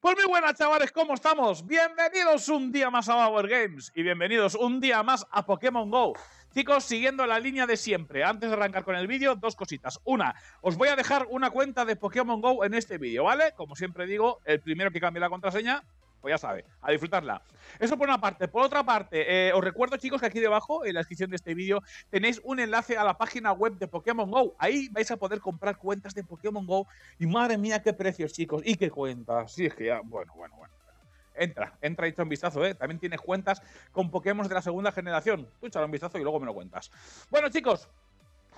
Pues muy buenas chavales, ¿cómo estamos? Bienvenidos un día más a Power Games y bienvenidos un día más a Pokémon GO. Chicos, siguiendo la línea de siempre, antes de arrancar con el vídeo, dos cositas. Una, os voy a dejar una cuenta de Pokémon GO en este vídeo, ¿vale? Como siempre digo, el primero que cambie la contraseña pues ya sabe, a disfrutarla. Eso por una parte. Por otra parte, eh, os recuerdo, chicos, que aquí debajo, en la descripción de este vídeo, tenéis un enlace a la página web de Pokémon Go. Ahí vais a poder comprar cuentas de Pokémon Go. Y madre mía, qué precios, chicos. Y qué cuentas. Sí, es que ya. Bueno, bueno, bueno entra, entra y echa un vistazo, ¿eh? También tienes cuentas con Pokémon de la segunda generación. Tú echa un vistazo y luego me lo cuentas. Bueno, chicos,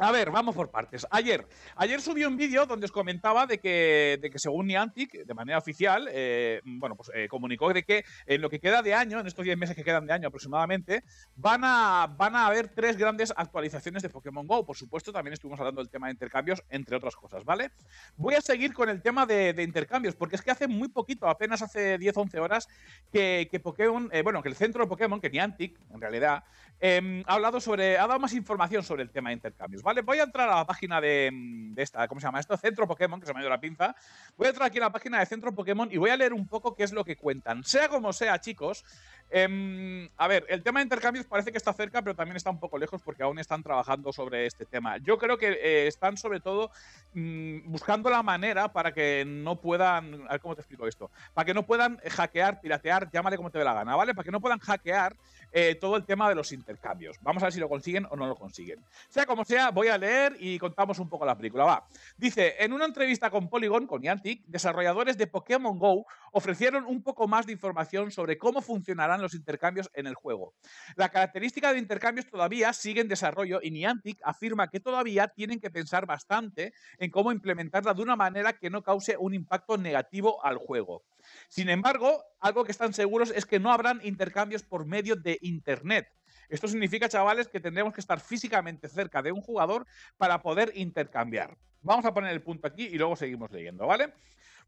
a ver, vamos por partes. Ayer, ayer subió un vídeo donde os comentaba de que, de que según Niantic, de manera oficial, eh, bueno, pues eh, comunicó de que en lo que queda de año, en estos 10 meses que quedan de año aproximadamente, van a, van a haber tres grandes actualizaciones de Pokémon GO. Por supuesto, también estuvimos hablando del tema de intercambios, entre otras cosas, ¿vale? Voy a seguir con el tema de, intercambios, porque es que hace muy poquito, apenas hace 10, 11 horas, que, que Pokémon, eh, bueno, que el centro de Pokémon, que Niantic, en realidad, em, ha hablado sobre, ha dado más información sobre el tema de intercambios. ¿vale? Voy a entrar a la página de, mm, de, esta, ¿cómo se llama esto? Centro Pokémon, que se me ha ido la pinza. Voy a entrar aquí a la página de Centro Pokémon y voy a leer un poco qué es lo que cuentan. Sea como sea, chicos, Em, a ver, el tema de intercambios parece que está cerca, pero también está un poco lejos porque aún están trabajando sobre este tema. Yo creo que eh, están sobre todo mm, buscando la manera para que no puedan, a ver cómo te explico esto, para que no puedan hackear, piratear, llámale como te dé la gana, ¿vale? Para que no puedan hackear eh, todo el tema de los intercambios. Vamos a ver si lo consiguen o no lo consiguen. Sea como sea, voy a leer y contamos un poco la película. Va. Dice, en una entrevista con Polygon, con Yantic, desarrolladores de Pokémon Go ofrecieron un poco más de información sobre cómo funcionarán los intercambios en el juego. La característica de intercambios todavía sigue en desarrollo y Niantic afirma que todavía tienen que pensar bastante en cómo implementarla de una manera que no cause un impacto negativo al juego. Sin embargo, algo que están seguros es que no habrán intercambios por medio de Internet. Esto significa, chavales, que tendremos que estar físicamente cerca de un jugador para poder intercambiar. Vamos a poner el punto aquí y luego seguimos leyendo, ¿vale?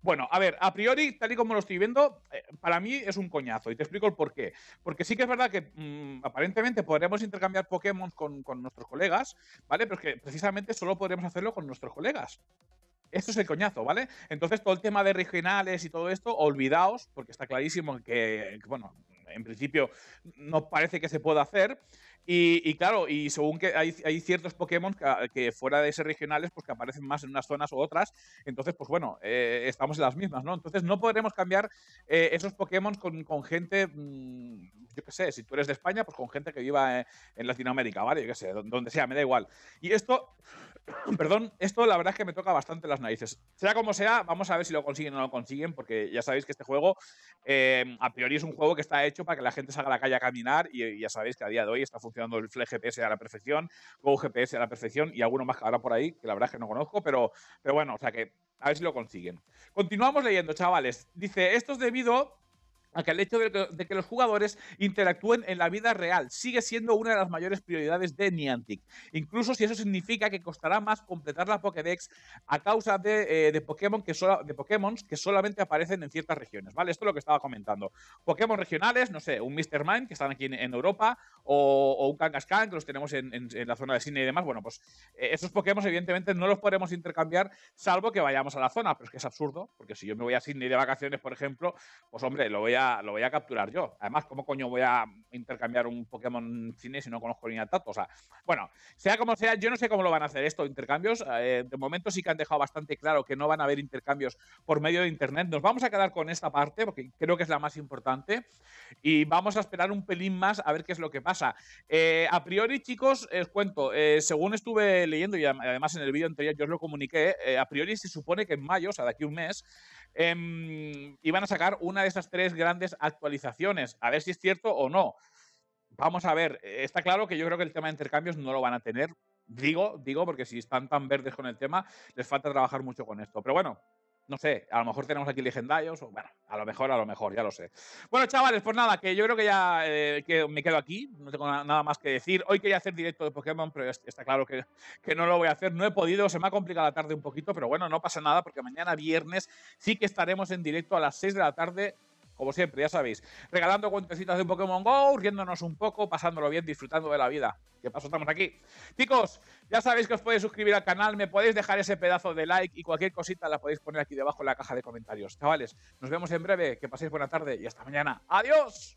Bueno, a ver, a priori, tal y como lo estoy viendo, eh, para mí es un coñazo y te explico el por qué. Porque sí que es verdad que mm, aparentemente podremos intercambiar Pokémon con, con nuestros colegas, ¿vale? Pero es que precisamente solo podremos hacerlo con nuestros colegas. Esto es el coñazo, ¿vale? Entonces, todo el tema de regionales y todo esto, olvidaos, porque está clarísimo que, bueno, en principio no parece que se pueda hacer. Y, claro, y según que hay, hay ciertos Pokémon que, fuera de ser regionales, pues que aparecen más en unas zonas u otras, entonces, pues bueno, eh, estamos en las mismas, ¿no? Entonces no podremos cambiar eh, esos Pokémon con, con gente, mm, yo qué sé, si tú eres de España, pues con gente que viva eh, en, Latinoamérica, ¿vale? Yo qué sé, donde sea, me da igual. Y esto, perdón, esto la verdad es que me toca bastante las narices. Sea como sea, vamos a ver si lo consiguen o no lo consiguen, porque ya sabéis que este juego, a priori, es un juego que está hecho para que la gente salga a la calle a caminar y, y ya sabéis que a día de hoy está funcionando funcionando el fle GPS a la perfección, Go GPS a la perfección y alguno más que habrá por ahí, que la verdad es que no conozco, pero, pero bueno, o sea que a ver si lo consiguen. Continuamos leyendo, chavales. Dice, esto es debido a el hecho de que, los jugadores interactúen en la vida real sigue siendo una de las mayores prioridades de Niantic, incluso si eso significa que costará más completar la Pokédex a causa de, eh, Pokémon que solo, de Pokémon que solamente aparecen en ciertas regiones, ¿vale? Esto es lo que estaba comentando. Pokémon regionales, no sé, un Mr. Mind que están aquí en, Europa o, un Kangaskhan que los tenemos en, la zona de Sydney y demás, bueno, pues eh, esos Pokémon evidentemente no los podremos intercambiar salvo que vayamos a la zona, pero es que es absurdo, porque si yo me voy a Sydney de vacaciones, por ejemplo, pues hombre, lo voy a lo voy a capturar yo. Además, ¿cómo coño voy a intercambiar un Pokémon cine si no conozco ni a Tato? O sea, bueno, sea como sea, yo no sé cómo lo van a hacer esto, intercambios. Eh, de momento sí que han dejado bastante claro que no van a haber intercambios por medio de Internet. Nos vamos a quedar con esta parte porque creo que es la más importante y vamos a esperar un pelín más a ver qué es lo que pasa. Eh, a priori, chicos, os cuento, eh, según estuve leyendo y además en el vídeo anterior yo os lo comuniqué, a priori se supone que en mayo, o sea, de aquí un mes, y em, iban a sacar una de esas tres grandes actualizaciones. A ver si es cierto o no. Vamos a ver, eh, está claro que yo creo que el tema de intercambios no lo van a tener. Digo, digo, porque si están tan verdes con el tema, les falta trabajar mucho con esto. Pero bueno, no sé, a lo mejor tenemos aquí legendarios o bueno, lo mejor, a lo mejor, ya lo sé. Bueno, chavales, pues nada, que yo creo que ya eh, me quedo aquí, no tengo nada más que decir. Hoy quería hacer directo de Pokémon, pero está claro que, que no lo voy a hacer, no he podido, se me ha complicado la tarde un poquito, pero bueno, no pasa nada porque mañana viernes sí que estaremos en directo a las 6 de la tarde como siempre, ya sabéis, regalando cuentecitas de Pokémon Go, riéndonos un poco, pasándolo bien, disfrutando de la vida. ¿Qué paso estamos aquí? Chicos, ya sabéis que os podéis suscribir al canal, me podéis dejar ese pedazo de like y cualquier cosita la podéis poner aquí debajo en la caja de comentarios. Chavales, nos vemos en breve, que paséis buena tarde y hasta mañana. ¡Adiós!